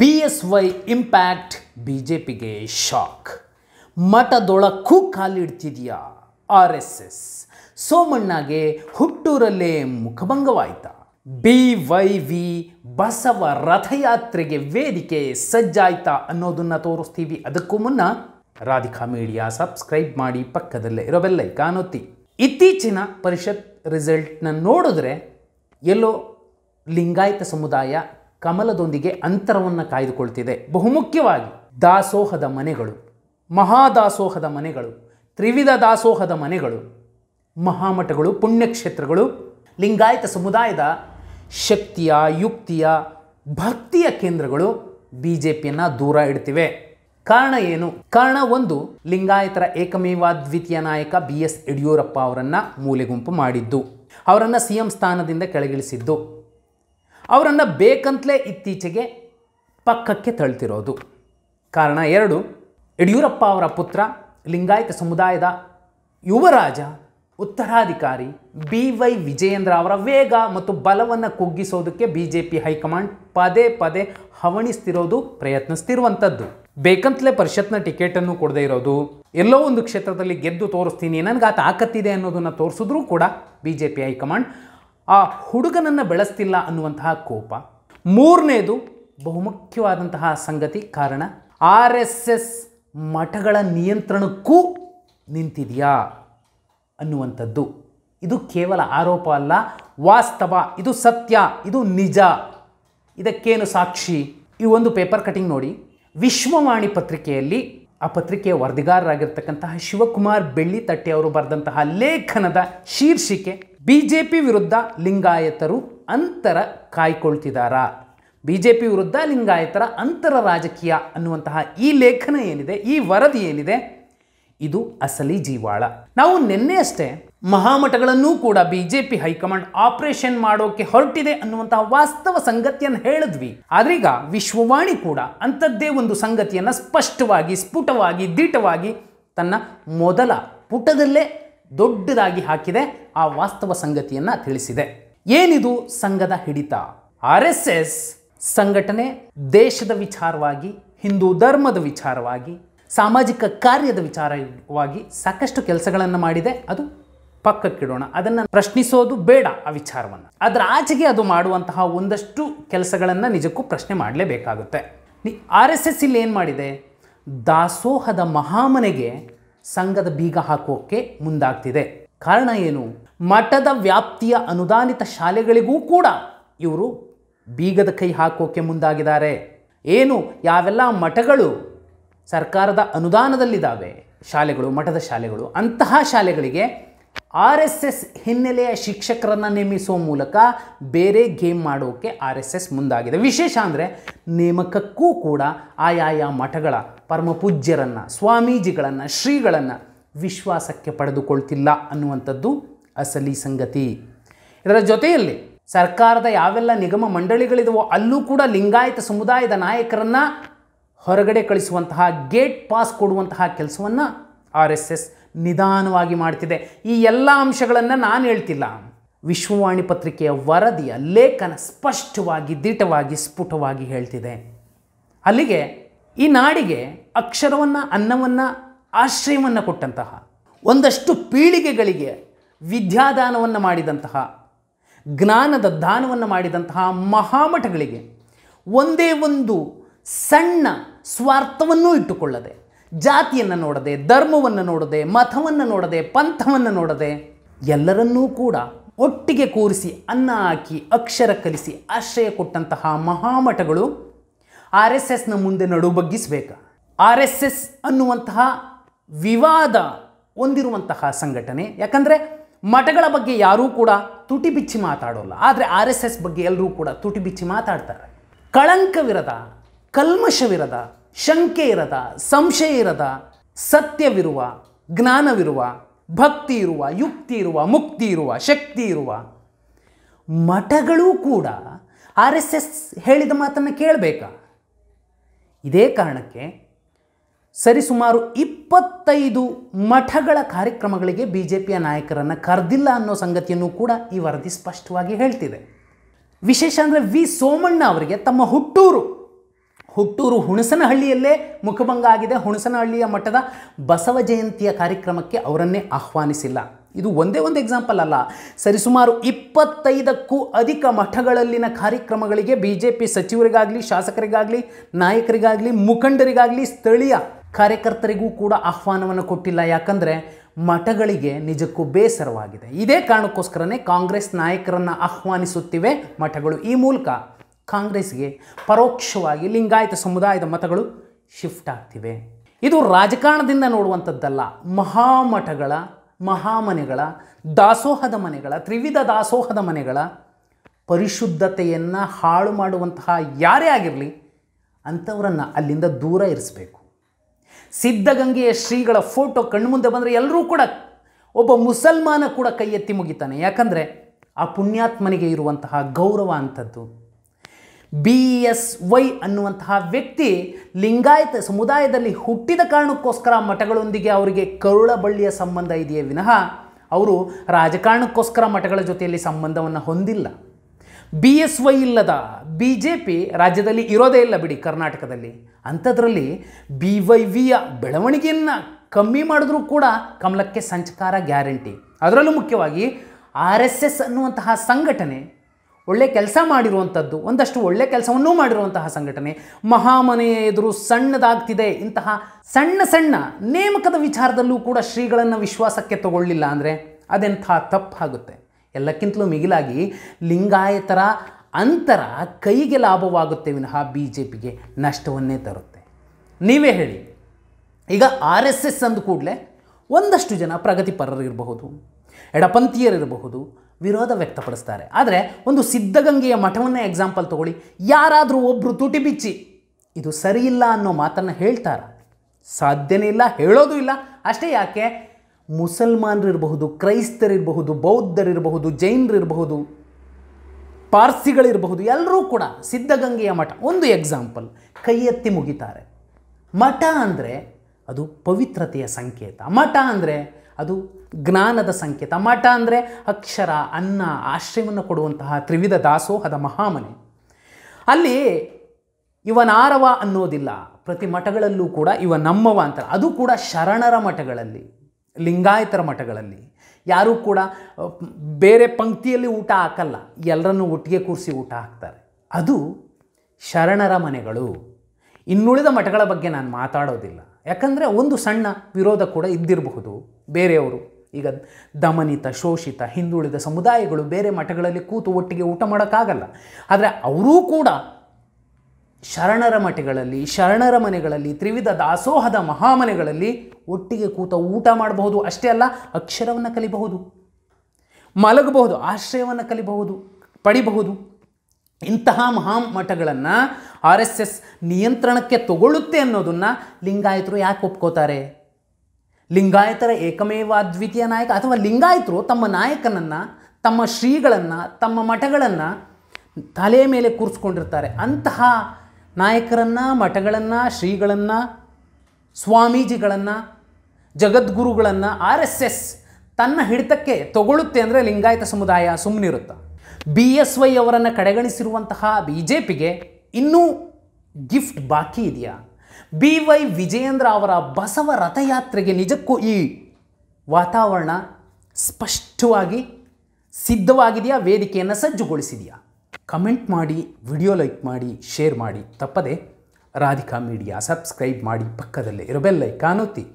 B S Y impact B J ಪಿಗೆ shock ಮಠದೊಳಕ್ಕೂ ಕಾಲಿಡ್ತಿದೆಯಾ ಆರ್ ಎಸ್ ಎಸ್ ಸೋಮಣ್ಣಗೆ ಹುಟ್ಟೂರಲ್ಲೇ ಮುಖಭಂಗವಾಯಿತ ಬಿ ವೈ ವಿ ಬಸವ ರಥಯಾತ್ರೆಗೆ ವೇದಿಕೆ ಸಜ್ಜಾಯ್ತಾ ಅನ್ನೋದನ್ನು ತೋರಿಸ್ತೀವಿ ಅದಕ್ಕೂ ಮುನ್ನ ರಾಧಿಕಾ ಮೀಡಿಯಾ ಸಬ್ಸ್ಕ್ರೈಬ್ ಮಾಡಿ ಪಕ್ಕದಲ್ಲೇ ಇರೋ ಕಾಣುತ್ತಿ ಇತ್ತೀಚಿನ ಪರಿಷತ್ ರಿಸಲ್ಟ್ನ ನೋಡಿದ್ರೆ ಎಲ್ಲೋ ಲಿಂಗಾಯತ ಸಮುದಾಯ ಕಮಲದೊಂದಿಗೆ ಅಂತರವನ್ನು ಕಾಯ್ದುಕೊಳ್ತಿದೆ ಬಹುಮುಖ್ಯವಾಗಿ ದಾಸೋಹದ ಮನೆಗಳು ಮಹಾದಾಸೋಹದ ಮನೆಗಳು ತ್ರಿವಿಧ ದಾಸೋಹದ ಮನೆಗಳು ಮಹಾಮಠಗಳು ಪುಣ್ಯಕ್ಷೇತ್ರಗಳು ಲಿಂಗಾಯತ ಸಮುದಾಯದ ಶಕ್ತಿಯ ಯುಕ್ತಿಯ ಭಕ್ತಿಯ ಕೇಂದ್ರಗಳು ಬಿ ಜೆ ಪಿಯನ್ನು ದೂರ ಇಡ್ತಿವೆ ಕಾರಣ ಏನು ಕಾರಣ ಒಂದು ಲಿಂಗಾಯತರ ದ್ವಿತೀಯ ನಾಯಕ ಬಿ ಎಸ್ ಯಡಿಯೂರಪ್ಪ ಅವರನ್ನು ಮೂಲೆಗುಂಪು ಮಾಡಿದ್ದು ಅವರನ್ನು ಸಿ ಎಂ ಸ್ಥಾನದಿಂದ ಕೆಳಗಿಳಿಸಿದ್ದು ಅವರನ್ನು ಬೇಕಂತಲೇ ಇತ್ತೀಚೆಗೆ ಪಕ್ಕಕ್ಕೆ ತಳ್ತಿರೋದು ಕಾರಣ ಎರಡು ಯಡಿಯೂರಪ್ಪ ಅವರ ಪುತ್ರ ಲಿಂಗಾಯತ ಸಮುದಾಯದ ಯುವರಾಜ ಉತ್ತರಾಧಿಕಾರಿ ಬಿ ವೈ ವಿಜಯೇಂದ್ರ ಅವರ ವೇಗ ಮತ್ತು ಬಲವನ್ನು ಕುಗ್ಗಿಸೋದಕ್ಕೆ ಬಿ ಜೆ ಪಿ ಹೈಕಮಾಂಡ್ ಪದೇ ಪದೇ ಹವಣಿಸ್ತಿರೋದು ಪ್ರಯತ್ನಿಸ್ತಿರುವಂಥದ್ದು ಬೇಕಂತಲೇ ಪರಿಷತ್ನ ಟಿಕೆಟನ್ನು ಕೊಡದೇ ಇರೋದು ಎಲ್ಲೋ ಒಂದು ಕ್ಷೇತ್ರದಲ್ಲಿ ಗೆದ್ದು ತೋರಿಸ್ತೀನಿ ನನಗೆ ಆತ ಆಕತ್ತಿದೆ ಅನ್ನೋದನ್ನು ತೋರಿಸಿದ್ರೂ ಕೂಡ ಬಿ ಜೆ ಪಿ ಹೈಕಮಾಂಡ್ ಆ ಹುಡುಗನನ್ನು ಬೆಳೆಸ್ತಿಲ್ಲ ಅನ್ನುವಂತಹ ಕೋಪ ಮೂರನೇದು ಬಹುಮುಖ್ಯವಾದಂತಹ ಸಂಗತಿ ಕಾರಣ ಆರ್ ಎಸ್ ಎಸ್ ಮಠಗಳ ನಿಯಂತ್ರಣಕ್ಕೂ ನಿಂತಿದೆಯಾ ಅನ್ನುವಂಥದ್ದು ಇದು ಕೇವಲ ಆರೋಪ ಅಲ್ಲ ವಾಸ್ತವ ಇದು ಸತ್ಯ ಇದು ನಿಜ ಇದಕ್ಕೇನು ಸಾಕ್ಷಿ ಈ ಒಂದು ಪೇಪರ್ ಕಟಿಂಗ್ ನೋಡಿ ವಿಶ್ವವಾಣಿ ಪತ್ರಿಕೆಯಲ್ಲಿ ಆ ಪತ್ರಿಕೆಯ ವರದಿಗಾರರಾಗಿರ್ತಕ್ಕಂತಹ ಶಿವಕುಮಾರ್ ಬೆಳ್ಳಿತಟ್ಟೆ ಅವರು ಬರೆದಂತಹ ಲೇಖನದ ಶೀರ್ಷಿಕೆ ಬಿಜೆಪಿ ವಿರುದ್ಧ ಲಿಂಗಾಯತರು ಅಂತರ ಕಾಯ್ಕೊಳ್ತಿದ್ದಾರಾ ಬಿಜೆಪಿ ವಿರುದ್ಧ ಲಿಂಗಾಯತರ ಅಂತರ ರಾಜಕೀಯ ಅನ್ನುವಂತಹ ಈ ಲೇಖನ ಏನಿದೆ ಈ ವರದಿ ಏನಿದೆ ಇದು ಅಸಲಿ ಜೀವಾಳ ನಾವು ಅಷ್ಟೇ ಮಹಾಮಠಗಳನ್ನೂ ಕೂಡ ಬಿಜೆಪಿ ಹೈಕಮಾಂಡ್ ಆಪರೇಷನ್ ಮಾಡೋಕೆ ಹೊರಟಿದೆ ಅನ್ನುವಂತಹ ವಾಸ್ತವ ಸಂಗತಿಯನ್ನು ಹೇಳಿದ್ವಿ ಆದ್ರೀಗ ವಿಶ್ವವಾಣಿ ಕೂಡ ಅಂಥದ್ದೇ ಒಂದು ಸಂಗತಿಯನ್ನು ಸ್ಪಷ್ಟವಾಗಿ ಸ್ಫುಟವಾಗಿ ದೀಟವಾಗಿ ತನ್ನ ಮೊದಲ ಪುಟದಲ್ಲೇ ದೊಡ್ಡದಾಗಿ ಹಾಕಿದೆ ಆ ವಾಸ್ತವ ಸಂಗತಿಯನ್ನು ತಿಳಿಸಿದೆ ಏನಿದು ಸಂಘದ ಹಿಡಿತ ಆರ್ ಎಸ್ ಎಸ್ ಸಂಘಟನೆ ದೇಶದ ವಿಚಾರವಾಗಿ ಹಿಂದೂ ಧರ್ಮದ ವಿಚಾರವಾಗಿ ಸಾಮಾಜಿಕ ಕಾರ್ಯದ ವಿಚಾರವಾಗಿ ಸಾಕಷ್ಟು ಕೆಲಸಗಳನ್ನು ಮಾಡಿದೆ ಅದು ಪಕ್ಕಕ್ಕಿಡೋಣ ಅದನ್ನು ಪ್ರಶ್ನಿಸೋದು ಬೇಡ ಆ ವಿಚಾರವನ್ನು ಅದರ ಆಚೆಗೆ ಅದು ಮಾಡುವಂತಹ ಒಂದಷ್ಟು ಕೆಲಸಗಳನ್ನು ನಿಜಕ್ಕೂ ಪ್ರಶ್ನೆ ಮಾಡಲೇಬೇಕಾಗುತ್ತೆ ಆರ್ ಎಸ್ ಎಸ್ ಇಲ್ಲಿ ಏನು ಮಾಡಿದೆ ದಾಸೋಹದ ಮಹಾಮನೆಗೆ ಸಂಘದ ಬೀಗ ಹಾಕೋಕ್ಕೆ ಮುಂದಾಗ್ತಿದೆ ಕಾರಣ ಏನು ಮಠದ ವ್ಯಾಪ್ತಿಯ ಅನುದಾನಿತ ಶಾಲೆಗಳಿಗೂ ಕೂಡ ಇವರು ಬೀಗದ ಕೈ ಹಾಕೋಕ್ಕೆ ಮುಂದಾಗಿದ್ದಾರೆ ಏನು ಯಾವೆಲ್ಲ ಮಠಗಳು ಸರ್ಕಾರದ ಅನುದಾನದಲ್ಲಿದ್ದಾವೆ ಶಾಲೆಗಳು ಮಠದ ಶಾಲೆಗಳು ಅಂತಹ ಶಾಲೆಗಳಿಗೆ ಆರ್ ಎಸ್ ಎಸ್ ಹಿನ್ನೆಲೆಯ ಶಿಕ್ಷಕರನ್ನು ನೇಮಿಸುವ ಮೂಲಕ ಬೇರೆ ಗೇಮ್ ಮಾಡೋಕ್ಕೆ ಆರ್ ಎಸ್ ಎಸ್ ಮುಂದಾಗಿದೆ ವಿಶೇಷ ಅಂದರೆ ನೇಮಕಕ್ಕೂ ಕೂಡ ಆಯಾಯ ಮಠಗಳ ಪರಮಪೂಜ್ಯರನ್ನು ಸ್ವಾಮೀಜಿಗಳನ್ನು ಶ್ರೀಗಳನ್ನು ವಿಶ್ವಾಸಕ್ಕೆ ಪಡೆದುಕೊಳ್ತಿಲ್ಲ ಅನ್ನುವಂಥದ್ದು ಅಸಲಿ ಸಂಗತಿ ಇದರ ಜೊತೆಯಲ್ಲಿ ಸರ್ಕಾರದ ಯಾವೆಲ್ಲ ನಿಗಮ ಮಂಡಳಿಗಳಿದವೋ ಅಲ್ಲೂ ಕೂಡ ಲಿಂಗಾಯತ ಸಮುದಾಯದ ನಾಯಕರನ್ನು ಹೊರಗಡೆ ಕಳಿಸುವಂತಹ ಗೇಟ್ ಪಾಸ್ ಕೊಡುವಂತಹ ಕೆಲಸವನ್ನು ಆರ್ ಎಸ್ ಎಸ್ ನಿಧಾನವಾಗಿ ಮಾಡ್ತಿದೆ ಈ ಎಲ್ಲ ಅಂಶಗಳನ್ನು ನಾನು ಹೇಳ್ತಿಲ್ಲ ವಿಶ್ವವಾಣಿ ಪತ್ರಿಕೆಯ ವರದಿಯ ಲೇಖನ ಸ್ಪಷ್ಟವಾಗಿ ದಿಟವಾಗಿ ಸ್ಫುಟವಾಗಿ ಹೇಳ್ತಿದೆ ಅಲ್ಲಿಗೆ ಈ ನಾಡಿಗೆ ಅಕ್ಷರವನ್ನು ಅನ್ನವನ್ನು ಆಶ್ರಯವನ್ನು ಕೊಟ್ಟಂತಹ ಒಂದಷ್ಟು ಪೀಳಿಗೆಗಳಿಗೆ ವಿದ್ಯಾದಾನವನ್ನು ಮಾಡಿದಂತಹ ಜ್ಞಾನದ ದಾನವನ್ನು ಮಾಡಿದಂತಹ ಮಹಾಮಠಗಳಿಗೆ ಒಂದೇ ಒಂದು ಸಣ್ಣ ಸ್ವಾರ್ಥವನ್ನು ಇಟ್ಟುಕೊಳ್ಳದೆ ಜಾತಿಯನ್ನು ನೋಡದೆ ಧರ್ಮವನ್ನು ನೋಡದೆ ಮತವನ್ನು ನೋಡದೆ ಪಂಥವನ್ನು ನೋಡದೆ ಎಲ್ಲರನ್ನೂ ಕೂಡ ಒಟ್ಟಿಗೆ ಕೂರಿಸಿ ಅನ್ನ ಹಾಕಿ ಅಕ್ಷರ ಕಲಿಸಿ ಆಶ್ರಯ ಕೊಟ್ಟಂತಹ ಮಹಾಮಠಗಳು ಆರ್ ಎಸ್ ಎಸ್ನ ಮುಂದೆ ನಡುಬಗ್ಗಿಸಬೇಕು ಆರ್ ಎಸ್ ಎಸ್ ಅನ್ನುವಂತಹ ವಿವಾದ ಹೊಂದಿರುವಂತಹ ಸಂಘಟನೆ ಯಾಕಂದರೆ ಮಠಗಳ ಬಗ್ಗೆ ಯಾರೂ ಕೂಡ ತುಟಿ ಬಿಚ್ಚಿ ಮಾತಾಡೋಲ್ಲ ಆದರೆ ಆರ್ ಎಸ್ ಎಸ್ ಬಗ್ಗೆ ಎಲ್ಲರೂ ಕೂಡ ತುಟಿ ಬಿಚ್ಚಿ ಮಾತಾಡ್ತಾರೆ ಕಳಂಕವಿರದ ಕಲ್ಮಶವಿರದ ಶಂಕೆ ಇರದ ಸಂಶಯ ಇರದ ಸತ್ಯವಿರುವ ಜ್ಞಾನವಿರುವ ಭಕ್ತಿ ಇರುವ ಯುಕ್ತಿ ಇರುವ ಮುಕ್ತಿ ಇರುವ ಶಕ್ತಿ ಇರುವ ಮಠಗಳೂ ಕೂಡ ಆರ್ ಎಸ್ ಎಸ್ ಹೇಳಿದ ಮಾತನ್ನು ಕೇಳಬೇಕಾ ಇದೇ ಕಾರಣಕ್ಕೆ ಸರಿಸುಮಾರು ಇಪ್ಪತ್ತೈದು ಮಠಗಳ ಕಾರ್ಯಕ್ರಮಗಳಿಗೆ ಬಿ ಜೆ ಪಿಯ ನಾಯಕರನ್ನು ಕರೆದಿಲ್ಲ ಅನ್ನೋ ಸಂಗತಿಯನ್ನು ಕೂಡ ಈ ವರದಿ ಸ್ಪಷ್ಟವಾಗಿ ಹೇಳ್ತಿದೆ ವಿಶೇಷ ಅಂದರೆ ವಿ ಸೋಮಣ್ಣ ಅವರಿಗೆ ತಮ್ಮ ಹುಟ್ಟೂರು ಹುಟ್ಟೂರು ಹುಣಸನಹಳ್ಳಿಯಲ್ಲೇ ಮುಖಭಂಗ ಆಗಿದೆ ಹುಣಸನಹಳ್ಳಿಯ ಮಠದ ಬಸವ ಜಯಂತಿಯ ಕಾರ್ಯಕ್ರಮಕ್ಕೆ ಅವರನ್ನೇ ಆಹ್ವಾನಿಸಿಲ್ಲ ಇದು ಒಂದೇ ಒಂದು ಎಕ್ಸಾಂಪಲ್ ಅಲ್ಲ ಸರಿಸುಮಾರು ಇಪ್ಪತ್ತೈದಕ್ಕೂ ಅಧಿಕ ಮಠಗಳಲ್ಲಿನ ಕಾರ್ಯಕ್ರಮಗಳಿಗೆ ಬಿ ಜೆ ಪಿ ಸಚಿವರಿಗಾಗಲಿ ಶಾಸಕರಿಗಾಗಲಿ ನಾಯಕರಿಗಾಗಲಿ ಮುಖಂಡರಿಗಾಗಲಿ ಸ್ಥಳೀಯ ಕಾರ್ಯಕರ್ತರಿಗೂ ಕೂಡ ಆಹ್ವಾನವನ್ನು ಕೊಟ್ಟಿಲ್ಲ ಯಾಕಂದರೆ ಮಠಗಳಿಗೆ ನಿಜಕ್ಕೂ ಬೇಸರವಾಗಿದೆ ಇದೇ ಕಾರಣಕ್ಕೋಸ್ಕರನೇ ಕಾಂಗ್ರೆಸ್ ನಾಯಕರನ್ನು ಆಹ್ವಾನಿಸುತ್ತಿವೆ ಮಠಗಳು ಈ ಮೂಲಕ ಕಾಂಗ್ರೆಸ್ಗೆ ಪರೋಕ್ಷವಾಗಿ ಲಿಂಗಾಯತ ಸಮುದಾಯದ ಮತಗಳು ಶಿಫ್ಟ್ ಆಗ್ತಿವೆ ಇದು ರಾಜಕಾರಣದಿಂದ ನೋಡುವಂಥದ್ದಲ್ಲ ಮಹಾಮಠಗಳ ಮಹಾಮನೆಗಳ ದಾಸೋಹದ ಮನೆಗಳ ತ್ರಿವಿಧ ದಾಸೋಹದ ಮನೆಗಳ ಪರಿಶುದ್ಧತೆಯನ್ನು ಹಾಳು ಮಾಡುವಂತಹ ಯಾರೇ ಆಗಿರಲಿ ಅಂಥವರನ್ನು ಅಲ್ಲಿಂದ ದೂರ ಇರಿಸಬೇಕು ಸಿದ್ಧಗಂಗೆಯ ಶ್ರೀಗಳ ಫೋಟೋ ಕಣ್ಮುಂದೆ ಬಂದರೆ ಎಲ್ಲರೂ ಕೂಡ ಒಬ್ಬ ಮುಸಲ್ಮಾನ ಕೂಡ ಕೈ ಎತ್ತಿ ಮುಗಿತಾನೆ ಯಾಕಂದರೆ ಆ ಪುಣ್ಯಾತ್ಮನಿಗೆ ಇರುವಂತಹ ಗೌರವ ಅಂಥದ್ದು ಬಿ ಎಸ್ ವೈ ಅನ್ನುವಂತಹ ವ್ಯಕ್ತಿ ಲಿಂಗಾಯತ ಸಮುದಾಯದಲ್ಲಿ ಹುಟ್ಟಿದ ಕಾರಣಕ್ಕೋಸ್ಕರ ಮಠಗಳೊಂದಿಗೆ ಅವರಿಗೆ ಕರುಳ ಬಳ್ಳಿಯ ಸಂಬಂಧ ಇದೆಯೇ ವಿನಃ ಅವರು ರಾಜಕಾರಣಕ್ಕೋಸ್ಕರ ಮಠಗಳ ಜೊತೆಯಲ್ಲಿ ಸಂಬಂಧವನ್ನು ಹೊಂದಿಲ್ಲ ಬಿ ಎಸ್ ವೈ ಇಲ್ಲದ ಬಿ ಜೆ ಪಿ ರಾಜ್ಯದಲ್ಲಿ ಇರೋದೇ ಇಲ್ಲ ಬಿಡಿ ಕರ್ನಾಟಕದಲ್ಲಿ ಅಂಥದ್ರಲ್ಲಿ ಬಿ ವೈ ವಿಯ ಬೆಳವಣಿಗೆಯನ್ನು ಕಮ್ಮಿ ಮಾಡಿದ್ರೂ ಕೂಡ ಕಮಲಕ್ಕೆ ಸಂಚಕಾರ ಗ್ಯಾರಂಟಿ ಅದರಲ್ಲೂ ಮುಖ್ಯವಾಗಿ ಆರ್ ಎಸ್ ಎಸ್ ಅನ್ನುವಂತಹ ಸಂಘಟನೆ ಒಳ್ಳೆ ಕೆಲಸ ಮಾಡಿರುವಂಥದ್ದು ಒಂದಷ್ಟು ಒಳ್ಳೆ ಕೆಲಸವನ್ನೂ ಮಾಡಿರುವಂತಹ ಸಂಘಟನೆ ಮಹಾಮನೆಯ ಎದುರು ಸಣ್ಣದಾಗ್ತಿದೆ ಇಂತಹ ಸಣ್ಣ ಸಣ್ಣ ನೇಮಕದ ವಿಚಾರದಲ್ಲೂ ಕೂಡ ಶ್ರೀಗಳನ್ನು ವಿಶ್ವಾಸಕ್ಕೆ ತಗೊಳ್ಳಿಲ್ಲ ಅಂದರೆ ಅದೆಂಥ ತಪ್ಪಾಗುತ್ತೆ ಎಲ್ಲಕ್ಕಿಂತಲೂ ಮಿಗಿಲಾಗಿ ಲಿಂಗಾಯತರ ಅಂತರ ಕೈಗೆ ಲಾಭವಾಗುತ್ತೆ ವಿನಃ ಬಿ ಜೆ ಪಿಗೆ ನಷ್ಟವನ್ನೇ ತರುತ್ತೆ ನೀವೇ ಹೇಳಿ ಈಗ ಆರ್ ಎಸ್ ಎಸ್ ಅಂದ ಕೂಡಲೇ ಒಂದಷ್ಟು ಜನ ಪ್ರಗತಿಪರರಿರಬಹುದು ಎಡಪಂಥೀಯರಿರಬಹುದು ವಿರೋಧ ವ್ಯಕ್ತಪಡಿಸ್ತಾರೆ ಆದರೆ ಒಂದು ಸಿದ್ಧಗಂಗೆಯ ಮಠವನ್ನೇ ಎಕ್ಸಾಂಪಲ್ ತಗೊಳ್ಳಿ ಯಾರಾದರೂ ಒಬ್ಬರು ತುಟಿ ಬಿಚ್ಚಿ ಇದು ಸರಿಯಿಲ್ಲ ಅನ್ನೋ ಮಾತನ್ನು ಹೇಳ್ತಾರೆ ಸಾಧ್ಯನೇ ಇಲ್ಲ ಹೇಳೋದು ಇಲ್ಲ ಅಷ್ಟೇ ಯಾಕೆ ಮುಸಲ್ಮಾನರಿರಬಹುದು ಕ್ರೈಸ್ತರಿರಬಹುದು ಬೌದ್ಧರಿರಬಹುದು ಜೈನರಿರಬಹುದು ಪಾರ್ಸಿಗಳಿರಬಹುದು ಎಲ್ಲರೂ ಕೂಡ ಸಿದ್ಧಗಂಗೆಯ ಮಠ ಒಂದು ಎಕ್ಸಾಂಪಲ್ ಕೈ ಎತ್ತಿ ಮುಗಿತಾರೆ ಮಠ ಅಂದರೆ ಅದು ಪವಿತ್ರತೆಯ ಸಂಕೇತ ಮಠ ಅಂದರೆ ಅದು ಜ್ಞಾನದ ಸಂಕೇತ ಮಠ ಅಂದರೆ ಅಕ್ಷರ ಅನ್ನ ಆಶ್ರಯವನ್ನು ಕೊಡುವಂತಹ ತ್ರಿವಿಧ ದಾಸೋಹದ ಮಹಾಮನೆ ಅಲ್ಲಿ ಇವನಾರವ ಅನ್ನೋದಿಲ್ಲ ಪ್ರತಿ ಮಠಗಳಲ್ಲೂ ಕೂಡ ಇವ ನಮ್ಮವ ಅಂತ ಅದು ಕೂಡ ಶರಣರ ಮಠಗಳಲ್ಲಿ ಲಿಂಗಾಯತರ ಮಠಗಳಲ್ಲಿ ಯಾರೂ ಕೂಡ ಬೇರೆ ಪಂಕ್ತಿಯಲ್ಲಿ ಊಟ ಹಾಕಲ್ಲ ಎಲ್ಲರನ್ನು ಒಟ್ಟಿಗೆ ಕೂರಿಸಿ ಊಟ ಹಾಕ್ತಾರೆ ಅದು ಶರಣರ ಮನೆಗಳು ಇನ್ನುಳಿದ ಮಠಗಳ ಬಗ್ಗೆ ನಾನು ಮಾತಾಡೋದಿಲ್ಲ ಯಾಕಂದರೆ ಒಂದು ಸಣ್ಣ ವಿರೋಧ ಕೂಡ ಇದ್ದಿರಬಹುದು ಬೇರೆಯವರು ಈಗ ದಮನಿತ ಶೋಷಿತ ಹಿಂದುಳಿದ ಸಮುದಾಯಗಳು ಬೇರೆ ಮಠಗಳಲ್ಲಿ ಕೂತು ಒಟ್ಟಿಗೆ ಊಟ ಮಾಡೋಕ್ಕಾಗಲ್ಲ ಆದರೆ ಅವರೂ ಕೂಡ ಶರಣರ ಮಠಗಳಲ್ಲಿ ಶರಣರ ಮನೆಗಳಲ್ಲಿ ತ್ರಿವಿಧ ದಾಸೋಹದ ಮಹಾಮನೆಗಳಲ್ಲಿ ಒಟ್ಟಿಗೆ ಕೂತ ಊಟ ಮಾಡಬಹುದು ಅಷ್ಟೇ ಅಲ್ಲ ಅಕ್ಷರವನ್ನು ಕಲಿಬಹುದು ಮಲಗಬಹುದು ಆಶ್ರಯವನ್ನು ಕಲಿಬಹುದು ಪಡಿಬಹುದು ಇಂತಹ ಮಹಾಮಠಗಳನ್ನು ಆರ್ ಎಸ್ ಎಸ್ ನಿಯಂತ್ರಣಕ್ಕೆ ತಗೊಳ್ಳುತ್ತೆ ಅನ್ನೋದನ್ನು ಲಿಂಗಾಯತರು ಯಾಕೆ ಒಪ್ಕೋತಾರೆ ಲಿಂಗಾಯತರ ಏಕಮೇವ ಅದ್ವಿತೀಯ ನಾಯಕ ಅಥವಾ ಲಿಂಗಾಯತರು ತಮ್ಮ ನಾಯಕನನ್ನು ತಮ್ಮ ಶ್ರೀಗಳನ್ನು ತಮ್ಮ ಮಠಗಳನ್ನು ತಲೆ ಮೇಲೆ ಕೂರಿಸ್ಕೊಂಡಿರ್ತಾರೆ ಅಂತಹ ನಾಯಕರನ್ನು ಮಠಗಳನ್ನು ಶ್ರೀಗಳನ್ನು ಸ್ವಾಮೀಜಿಗಳನ್ನು ಜಗದ್ಗುರುಗಳನ್ನು ಆರ್ ಎಸ್ ಎಸ್ ತನ್ನ ಹಿಡಿತಕ್ಕೆ ತಗೊಳ್ಳುತ್ತೆ ಅಂದರೆ ಲಿಂಗಾಯತ ಸಮುದಾಯ ಸುಮ್ಮನಿರುತ್ತೆ ಬಿ ಎಸ್ ವೈ ಅವರನ್ನು ಕಡೆಗಣಿಸಿರುವಂತಹ ಬಿ ಜೆ ಪಿಗೆ ಇನ್ನೂ ಗಿಫ್ಟ್ ಬಾಕಿ ಇದೆಯಾ ಬಿ ವೈ ವಿಜಯೇಂದ್ರ ಅವರ ಬಸವ ರಥಯಾತ್ರೆಗೆ ನಿಜಕ್ಕೂ ಈ ವಾತಾವರಣ ಸ್ಪಷ್ಟವಾಗಿ ಸಿದ್ಧವಾಗಿದೆಯಾ ವೇದಿಕೆಯನ್ನು ಸಜ್ಜುಗೊಳಿಸಿದೆಯಾ ಕಮೆಂಟ್ ಮಾಡಿ ವಿಡಿಯೋ ಲೈಕ್ ಮಾಡಿ ಶೇರ್ ಮಾಡಿ ತಪ್ಪದೆ ರಾಧಿಕಾ ಮೀಡಿಯಾ ಸಬ್ಸ್ಕ್ರೈಬ್ ಮಾಡಿ ಪಕ್ಕದಲ್ಲೇ ಇರೋ ಕಾನೂತಿ